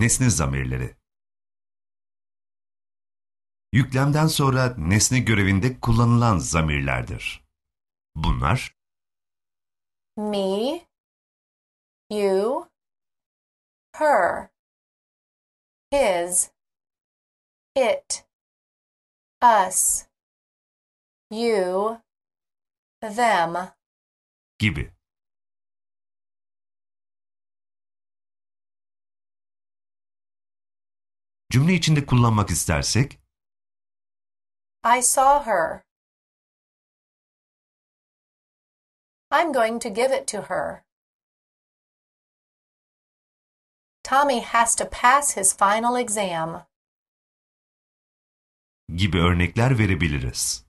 nesne zamirleri. Yüklemden sonra nesne görevinde kullanılan zamirlerdir. Bunlar me, you, her, his, it, us, you, them gibi. Cümle içinde kullanmak istersek I saw her. I'm going to give it to her. Tommy has to pass his final exam. gibi örnekler verebiliriz.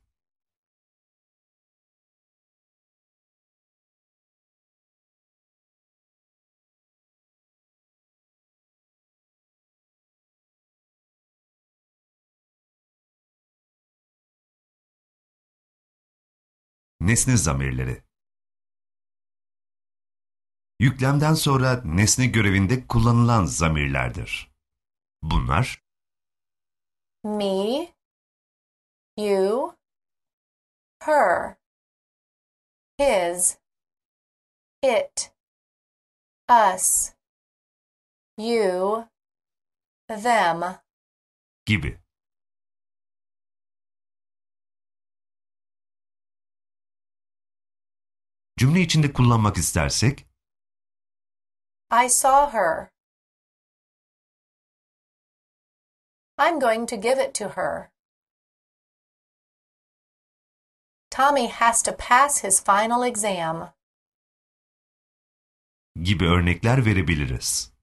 Nesne zamirleri Yüklemden sonra nesne görevinde kullanılan zamirlerdir. Bunlar Me You Her His It Us You Them gibi Cümle içinde kullanmak istersek I saw her. I'm going to give it to her. Tommy has to pass his final exam. gibi örnekler verebiliriz.